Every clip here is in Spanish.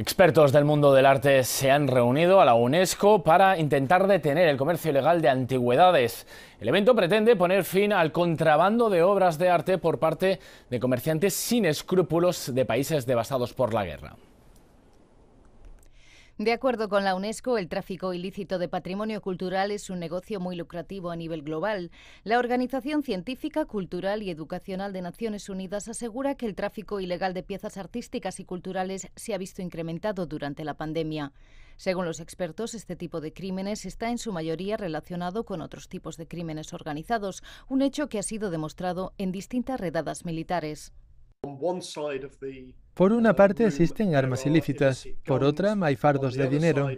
Expertos del mundo del arte se han reunido a la UNESCO para intentar detener el comercio ilegal de antigüedades. El evento pretende poner fin al contrabando de obras de arte por parte de comerciantes sin escrúpulos de países devastados por la guerra. De acuerdo con la UNESCO, el tráfico ilícito de patrimonio cultural es un negocio muy lucrativo a nivel global. La Organización Científica, Cultural y Educacional de Naciones Unidas asegura que el tráfico ilegal de piezas artísticas y culturales se ha visto incrementado durante la pandemia. Según los expertos, este tipo de crímenes está en su mayoría relacionado con otros tipos de crímenes organizados, un hecho que ha sido demostrado en distintas redadas militares. Por una parte existen armas ilícitas, por otra hay fardos de dinero,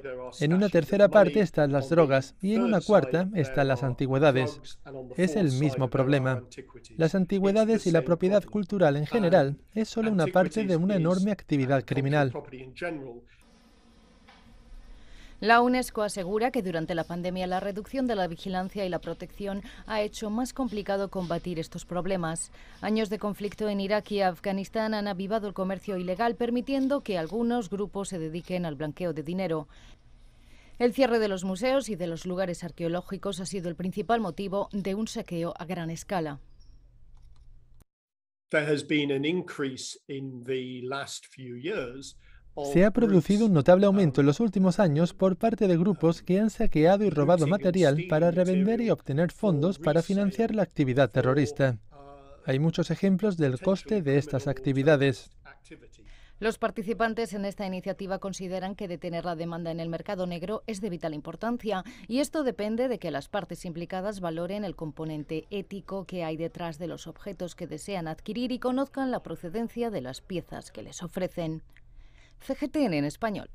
en una tercera parte están las drogas y en una cuarta están las antigüedades. Es el mismo problema. Las antigüedades y la propiedad cultural en general es solo una parte de una enorme actividad criminal. La UNESCO asegura que durante la pandemia la reducción de la vigilancia y la protección ha hecho más complicado combatir estos problemas. Años de conflicto en Irak y Afganistán han avivado el comercio ilegal, permitiendo que algunos grupos se dediquen al blanqueo de dinero. El cierre de los museos y de los lugares arqueológicos ha sido el principal motivo de un saqueo a gran escala. There has been an increase in the last few years se ha producido un notable aumento en los últimos años por parte de grupos que han saqueado y robado material para revender y obtener fondos para financiar la actividad terrorista. Hay muchos ejemplos del coste de estas actividades. Los participantes en esta iniciativa consideran que detener la demanda en el mercado negro es de vital importancia y esto depende de que las partes implicadas valoren el componente ético que hay detrás de los objetos que desean adquirir y conozcan la procedencia de las piezas que les ofrecen. CGTN en español.